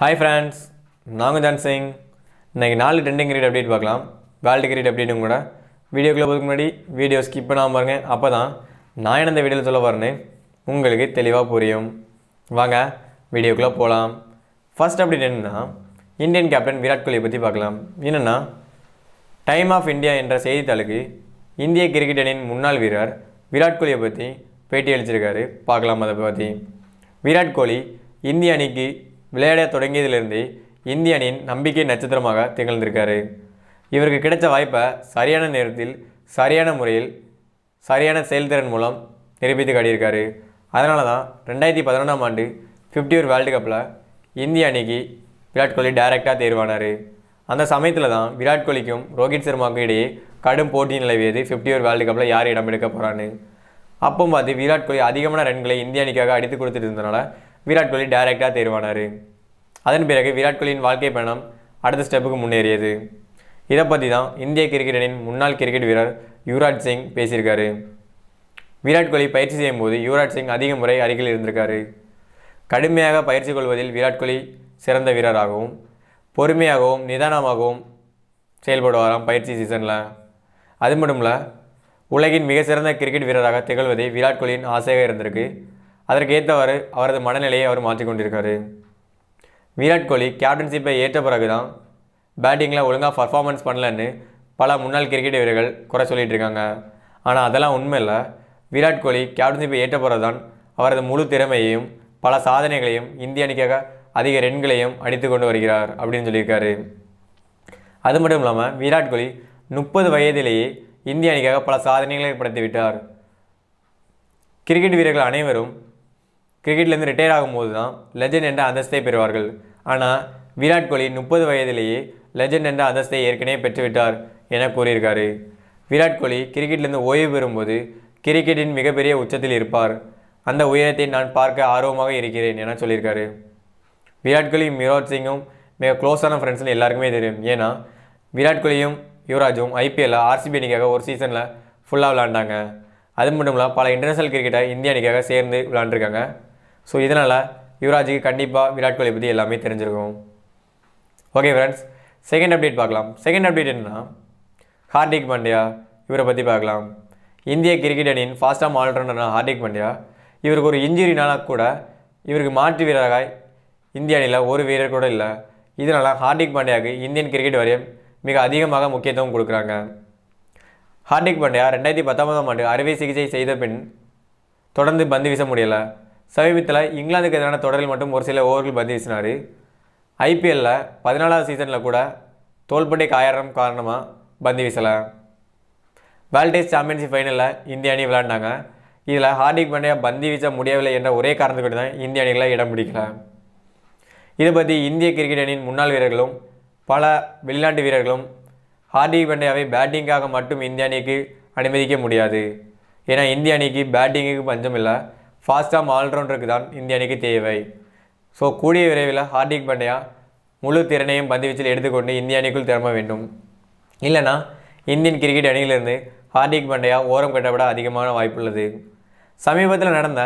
hi friends நாங்கள் தான் சிங் இன்றைக்கி நாலு ட்ரெண்டிங் கிரீட் அப்டேட் பார்க்கலாம் வேல்டு கிரீட் அப்டேட்டும் கூட வீடியோக்குள்ளே போதுக்கு முன்னாடி வீடியோ ஸ்கிப் பண்ணாமல் பாருங்க அப்போ தான் நான் என்ன இந்த வீடியோவில் சொல்ல வரேன்னு உங்களுக்கு தெளிவாக புரியும் வாங்க வீடியோக்குள்ளே போகலாம் ஃபஸ்ட் அப்டேட் என்னென்னா இந்தியன் கேப்டன் விராட் கோலியை பற்றி பார்க்கலாம் என்னென்னா டைம் ஆஃப் இந்தியா என்ற செய்தித்தாளுக்கு இந்திய கிரிக்கெட் அணியின் முன்னாள் வீரர் விராட் கோலியை பற்றி பேட்டி அளிச்சிருக்காரு பார்க்கலாம் அதை பற்றி விராட் கோலி இந்திய அணிக்கு விளையாட தொடங்கியதிலிருந்து இந்திய அணியின் நம்பிக்கை நட்சத்திரமாக திகழ்ந்திருக்காரு இவருக்கு கிடைத்த வாய்ப்பை சரியான நேரத்தில் சரியான முறையில் சரியான செயல்திறன் மூலம் நிரூபித்து காட்டியிருக்காரு அதனால தான் ரெண்டாயிரத்தி பதினொன்றாம் ஆண்டு ஃபிஃப்டி ஒரு வேர்ல்டு கப்பில் இந்திய அணிக்கு விராட் கோலி டைரெக்டாக தேர்வானார் அந்த சமயத்தில் தான் விராட் கோலிக்கும் ரோஹித் சர்மாவுக்கும் இடையே கடும் போட்டி நிலவியது ஃபிஃப்டி ஒரு வேர்ல்டு கப்பில் யார் இடம் எடுக்க போகிறான்னு அப்போ பார்த்து விராட் கோலி அதிகமான ரன்களை இந்திய அணிக்காக அடித்து கொடுத்துட்டு இருந்தனால விராட் கோலி டைரெக்டாக தேர்வானார் அதன் பிறகு விராட் கோலியின் வாழ்க்கை பயணம் அடுத்த ஸ்டெப்புக்கு முன்னேறியது இதை பற்றி தான் இந்திய கிரிக்கெட் அணியின் முன்னாள் கிரிக்கெட் வீரர் யுவராஜ் சிங் பேசியிருக்காரு விராட் கோலி பயிற்சி செய்யும்போது யுவராஜ் சிங் அதிக முறை அருகில் இருந்திருக்காரு கடுமையாக பயிற்சி கொள்வதில் விராட் கோலி சிறந்த வீரராகவும் பொறுமையாகவும் நிதானமாகவும் செயல்படுவாராம் பயிற்சி சீசனில் அது மட்டும் இல்லை உலகின் மிக சிறந்த கிரிக்கெட் வீரராக திகழ்வதே விராட் கோலியின் ஆசையாக இருந்திருக்கு அதற்கேற்றவாறு அவரது மனநிலையை அவர் மாற்றிக்கொண்டிருக்காரு விராட் கோலி கேப்டன்ஷிப்பை ஏற்ற பிறகு தான் பேட்டிங்கில் ஒழுங்காக பர்ஃபார்மன்ஸ் பண்ணலன்னு பல முன்னாள் கிரிக்கெட் வீரர்கள் குறை சொல்லிகிட்டு இருக்காங்க ஆனால் அதெல்லாம் உண்மை இல்லை விராட் கோலி கேப்டன்ஷிப்பை ஏற்ற பிறகு தான் அவரது முழு திறமையையும் பல சாதனைகளையும் இந்திய அணிக்காக அதிக ரன்களையும் அடித்து கொண்டு வருகிறார் அப்படின்னு சொல்லியிருக்காரு அது மட்டும் இல்லாமல் விராட் கோலி முப்பது வயதிலேயே இந்திய அணிக்காக பல சாதனைகளை படுத்திவிட்டார் கிரிக்கெட் வீரர்கள் அனைவரும் கிரிக்கெட்லேருந்து ரிட்டையர் ஆகும்போது தான் லெஜண்ட் என்ற அந்தஸ்தை பெறுவார்கள் ஆனால் விராட் கோலி முப்பது வயதிலேயே லெஜண்ட் என்ற அந்தஸ்தை ஏற்கனவே பெற்றுவிட்டார் என கூறியிருக்காரு விராட் கோலி கிரிக்கெட்லேருந்து ஓய்வு பெறும்போது கிரிக்கெட்டின் மிகப்பெரிய உச்சத்தில் இருப்பார் அந்த உயரத்தை நான் பார்க்க ஆர்வமாக இருக்கிறேன் என சொல்லியிருக்காரு விராட் கோலி யுவராஜ் சிங்கும் மிக க்ளோஸான ஃப்ரெண்ட்ஸ்னு எல்லாருக்குமே தெரியும் ஏன்னா விராட் கோலியும் யுவராஜும் ஐபிஎல்லில் ஆர்சிபி அணிக்காக ஒரு சீசனில் ஃபுல்லாக விளாண்டாங்க அது மட்டும் இல்லாமல் பல இன்டர்நேஷனல் கிரிக்கெட்டை இந்திய அணிக்காக சேர்ந்து விளாண்டுருக்காங்க ஸோ இதனால் யுவராஜுக்கு கண்டிப்பாக விராட் கோலி பற்றி எல்லாமே தெரிஞ்சிருக்கும் ஓகே ஃப்ரெண்ட்ஸ் செகண்ட் அப்டேட் பார்க்கலாம் செகண்ட் அப்டேட் என்னென்னா ஹார்திக் பாண்டியா இவரை பற்றி பார்க்கலாம் இந்திய கிரிக்கெட் அணியின் ஃபாஸ்டாக ஆல்ரவுண்டரான ஹார்திக் பாண்டியா இவருக்கு ஒரு இன்ஜுரினால கூட இவருக்கு மாற்று வீரராக இந்திய அணியில் ஒரு வீரர் கூட இல்லை இதனால் ஹார்திக் பாண்டியாவுக்கு இந்தியன் கிரிக்கெட் வாரியம் மிக அதிகமாக முக்கியத்துவம் கொடுக்குறாங்க ஹார்திக் பாண்டியா ரெண்டாயிரத்தி பத்தொன்பதாம் ஆண்டு அறுவை சிகிச்சை செய்த பின் தொடர்ந்து பந்து வீச முடியலை சமீபத்தில் இங்கிலாந்துக்கு எதிரான தொடரில் மட்டும் ஒரு சில ஓவர்கள் பந்து வீசினார் ஐபிஎல்லில் பதினாலாவது சீசனில் கூட தோல்பட்டை காயறம் காரணமாக பந்து வீசலை வேல்டேஸ் சாம்பியன்ஷிப் ஃபைனலில் இந்திய அணி விளையாண்டாங்க இதில் ஹார்திக் பாண்டியா பந்து வீச்ச முடியவில்லை என்ற ஒரே காரணத்துக்கு தான் இந்திய அணிகளை இடம் பிடிக்கல இதை பற்றி இந்திய கிரிக்கெட் அணியின் முன்னாள் வீரர்களும் பல வெளிநாட்டு வீரர்களும் ஹார்திக் பாண்டியாவை பேட்டிங்காக மட்டும் இந்திய அணிக்கு அனுமதிக்க முடியாது ஏன்னா இந்திய அணிக்கு பேட்டிங்குக்கு பஞ்சம் இல்லை ஃபாஸ்டாம் ஆல்ரவுண்டருக்கு தான் இந்திய அணிக்கு தேவை ஸோ கூடிய விரைவில் ஹார்திக் பண்டியா முழு திறனையும் பந்துவீச்சில் எடுத்துக்கொண்டு இந்திய அணிக்குள் திரும்ப வேண்டும் இல்லைனா இந்தியன் கிரிக்கெட் அணியிலிருந்து ஹார்திக் பண்டியா ஓரம் கட்டப்பட அதிகமான வாய்ப்புள்ளது சமீபத்தில் நடந்த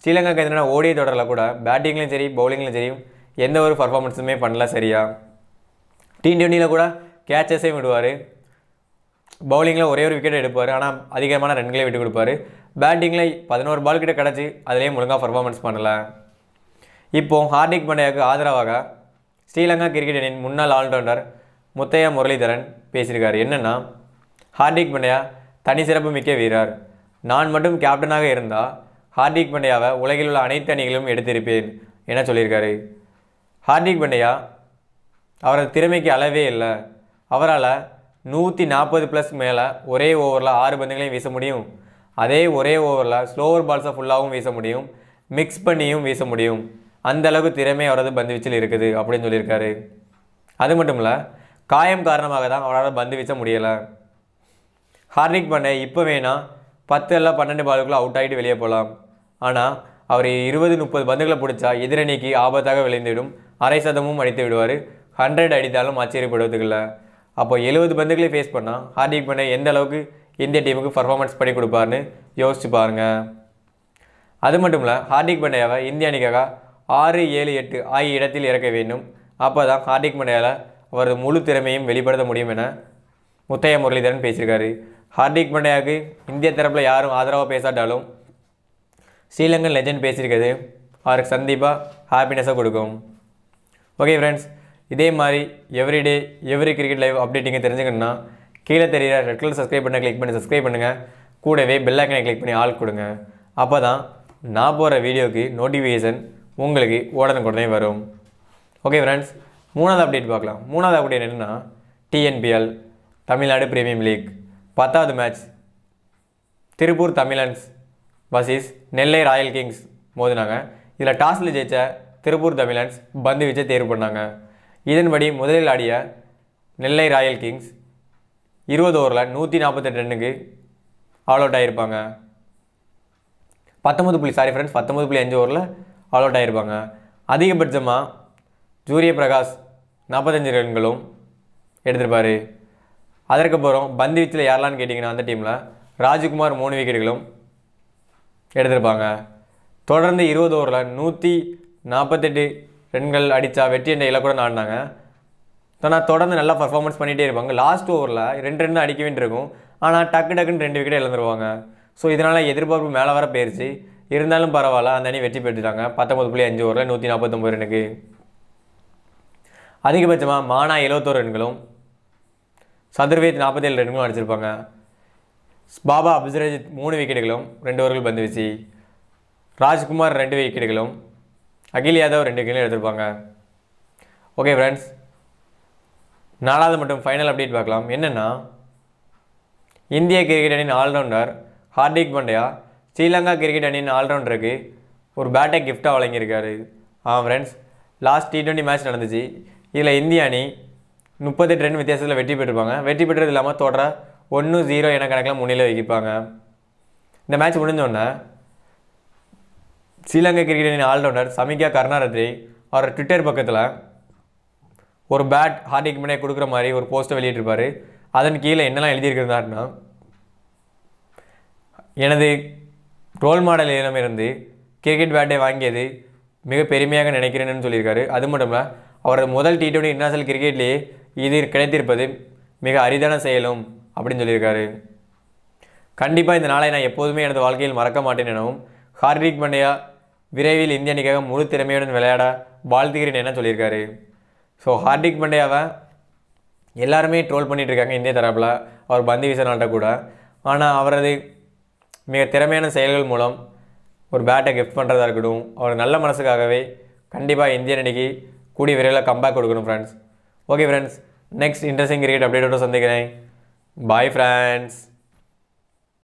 ஸ்ரீலங்கா கைதான ஓடிய தொடரில் கூட பேட்டிங்லேயும் சரி பவுலிங்லையும் சரி எந்த ஒரு பர்ஃபார்மன்ஸுமே பண்ணல சரியா டி டுவெண்ட்டியில் கூட கேச்சஸையும் விடுவார் பவுலிங்கில் ஒரே ஒரு விக்கெட் எடுப்பார் ஆனால் அதிகமான ரன்களே விட்டு கொடுப்பாரு பேட்டிங்கில் பதினோரு பால் கிட்ட கிடச்சி அதிலேயே ஒழுங்காக பர்ஃபார்மன்ஸ் பண்ணலை இப்போது ஹார்திக் பண்டியாவுக்கு ஆதரவாக ஸ்ரீலங்கா கிரிக்கெட் அணியின் முன்னாள் ஆல்ரவுண்டர் முத்தையா முரளிதரன் பேசியிருக்கார் என்னென்னா ஹார்திக் பண்டையா தனி சிறப்பு மிக்க வீரர் நான் மட்டும் கேப்டனாக இருந்தால் ஹார்திக் பண்டையாவை உலகில் உள்ள அனைத்து அணிகளும் எடுத்திருப்பேன் என சொல்லியிருக்காரு ஹார்திக் பண்டையா அவரது திறமைக்கு அளவே இல்லை அவரால் நூற்றி நாற்பது ப்ளஸ் மேலே ஒரே ஓவரில் ஆறு பந்துகளையும் வீச முடியும் அதே ஒரே ஓவரில் ஸ்லோவர் பால்ஸை ஃபுல்லாகவும் வீச முடியும் மிக்ஸ் பண்ணியும் வீச முடியும் அந்தளவுக்கு திறமை அவரது பந்து வீச்சில் இருக்குது அப்படின்னு சொல்லியிருக்காரு அது மட்டும் இல்லை காயம் காரணமாக தான் அவரால் பந்து வீச முடியலை ஹார்டிக் பண்ணை இப்போ வேணால் பத்து இல்லை பன்னெண்டு பாலுக்குள்ளே அவுட் ஆகிட்டு வெளியே போகலாம் ஆனால் அவர் இருபது முப்பது பந்துகளை பிடிச்சா எதிரணிக்கு ஆபத்தாக விளைந்துவிடும் அரை சதமும் அடித்து விடுவார் ஹண்ட்ரட் அடித்தாலும் ஆச்சரியப்படுவதுக்கு இல்லை அப்போ எழுபது பந்துகளை ஃபேஸ் பண்ணால் ஹார்திக் பண்ணை எந்த அளவுக்கு இந்திய டீமுக்கு பர்ஃபார்மன்ஸ் பண்ணி கொடுப்பாருன்னு யோசிச்சு பாருங்கள் அது மட்டும் இல்லை ஹார்திக் பண்டையாவை இந்திய அணிக்காக ஆறு ஏழு எட்டு ஆகிய இடத்தில் இறக்க வேண்டும் அப்போ தான் ஹார்திக் பண்டியாவில் அவரது முழு திறமையும் வெளிப்படுத்த முடியும் என முத்தைய முரளிதரன் பேசியிருக்காரு ஹார்திக் பண்டியாவுக்கு இந்திய தரப்பில் யாரும் ஆதரவாக பேசாட்டாலும் ஸ்ரீலங்கன் லெஜண்ட் பேசியிருக்கிறது அவருக்கு சந்திப்பாக ஹாப்பினஸாக கொடுக்கும் ஓகே ஃப்ரெண்ட்ஸ் இதே மாதிரி எவ்ரிடே எவ்ரி கிரிக்கெட் லைவ் அப்டேட்டிங்க தெரிஞ்சுக்கணுன்னா கீழே தெரியிற ரெட் கலர் சப்ஸ்கிரைப் பண்ண கிளிக் பண்ணி சப்ஸ்கிரைப் பண்ணுங்கள் கூடவே பெல்லைக்கனை கிளிக் பண்ணி ஆள் கொடுங்க அப்போ தான் நான் போகிற வீடியோக்கு நோட்டிஃபிகேஷன் உங்களுக்கு உடனுக்குடனே வரும் ஓகே ஃப்ரெண்ட்ஸ் மூணாவது அப்டேட் பார்க்கலாம் மூணாவது அப்டேட் என்னென்னா டிஎன்பிஎல் தமிழ்நாடு பிரீமியம் லீக் பத்தாவது match Tiruppur Tamizhans versus Nellai royal kings மோதினாங்க இதில் டாஸில் ஜெயித்த திருப்பூர் தமிழன்ஸ் பந்து வீச்சை தேர்வு பண்ணாங்க இதன்படி முதலில் ஆடிய நெல்லை ராயல் கிங்ஸ் இருபது ஓவரில் நூற்றி நாற்பத்தெட்டு ரன்னுக்கு ஆல் அவுட் ஆகியிருப்பாங்க பத்தொம்பது புள்ளி சாரி ஃப்ரெண்ட்ஸ் பத்தொம்பது புள்ளி அஞ்சு ஓவரில் ஆல் அவுட் ஆகியிருப்பாங்க அதிகபட்சமாக சூரிய பிரகாஷ் நாற்பத்தஞ்சு ரன்களும் எடுத்திருப்பார் அதற்கப்புறம் பந்து வீச்சில் யாரெல்லான்னு கேட்டிங்கன்னா அந்த டீமில் ராஜ்குமார் மூணு விக்கெட்டுகளும் எடுத்திருப்பாங்க தொடர்ந்து இருபது ஓவரில் நூற்றி நாற்பத்தெட்டு ரன்கள் அடித்தா வெற்றி என்ற இலக்குடன் ஆடினாங்க ஆனால் தொடர்ந்து நல்லா பர்ஃபார்மன்ஸ் பண்ணிகிட்டே இருப்பாங்க லாஸ்ட் ஓவரில் ரெண்டு ரெண்டு அடிக்க வேண்டியிருக்கும் ஆனால் டக்கு டக்குன்னு ரெண்டு விக்கெட் இழந்துருவாங்க ஸோ இதனால் எதிர்பார்ப்பு மேலே வர போயிருச்சு இருந்தாலும் பரவாயில்ல அந்த அணி வெற்றி பெற்றுட்டாங்க பத்தொம்பது புள்ளி அஞ்சு ஓவரில் நூற்றி நாற்பத்தொம்பது ரனுக்கு அதிகபட்சமாக மானா எழுபத்தோரு ரன்களும் சதுர்வேத் நாற்பத்தேழு ரன்களும் அடிச்சிருப்பாங்க பாபா அப்சரஜித் மூணு விக்கெட்டுகளும் ரெண்டு ஓவர்கள் பந்து வச்சு ராஜ்குமார் ரெண்டு விக்கெட்டுகளும் அகில் யாதவ் ரெண்டு விக்கெட்டும் எடுத்திருப்பாங்க ஓகே ஃப்ரெண்ட்ஸ் நாலாவது மட்டும் ஃபைனல் அப்டேட் பார்க்கலாம் என்னென்னா இந்திய கிரிக்கெட் அணியின் ஆல்ரவுண்டர் ஹார்திக் பாண்டியா ஸ்ரீலங்கா கிரிக்கெட் அணியின் ஆல்ரவுண்டருக்கு ஒரு பேட்டை கிஃப்டாக வழங்கியிருக்காரு ஆ friends last T twenty match நடந்துச்சு இதில் இந்திய அணி முப்பத்தெட்டு ரன் வித்தியாசத்தில் வெற்றி பெற்றிருப்பாங்க வெற்றி பெற்றது இல்லாமல் தொடர ஒன்று ஜீரோ என கணக்கில் முன்னிலை வகிப்பாங்க இந்த மேட்ச் முடிஞ்சோடனே ஸ்ரீலங்கா கிரிக்கெட் அணியின் ஆல்ரவுண்டர் சமிகா கருணாரத்ரி அவர் ட்விட்டர் பக்கத்தில் ஒரு பேட் ஹார்திக் பாண்டியா கொடுக்குற மாதிரி ஒரு போஸ்ட்டை வெளியிட்டிருப்பார் அதன் கீழே என்னெல்லாம் எழுதியிருக்கிறாருன்னா எனது ரோல் மாடல் இடமிருந்து கிரிக்கெட் பேட்டை வாங்கியது மிக பெருமையாக நினைக்கிறேன் சொல்லியிருக்காரு அது மட்டும் இல்லை அவரது முதல் டி டுவெண்ட்டி இன்டர்நேஷனல் கிரிக்கெட்லேயே இது கிடைத்திருப்பது மிக அரிதான செயலும் அப்படின்னு சொல்லியிருக்காரு கண்டிப்பாக இந்த நாளை நான் எப்போதுமே எனது வாழ்க்கையில் மறக்க மாட்டேன் எனவும் ஹார்திக் பாண்டியா விரைவில் இந்திய அணிக்காக முழு திறமையுடன் விளையாட வாழ்த்துகிறேன் என சொல்லியிருக்காரு ஸோ ஹார்திக் பண்டையாவை எல்லாருமே ட்ரோல் பண்ணிகிட்ருக்காங்க இந்திய தரப்பில் அவர் பந்து வீசினால்கிட்ட கூட ஆனால் அவரது மிக திறமையான செயல்கள் மூலம் ஒரு பேட்டை கிஃப்ட் பண்ணுறதா இருக்கட்டும் அவர் நல்ல மனசுக்காகவே கண்டிப்பாக இந்தியன் அணிக்கு கூடிய விரைவில் கம்பேக் கொடுக்கணும் friends okay friends next interesting cricket அப்டேட்டோட சந்திக்கிறேன் பாய் ஃப்ரெண்ட்ஸ்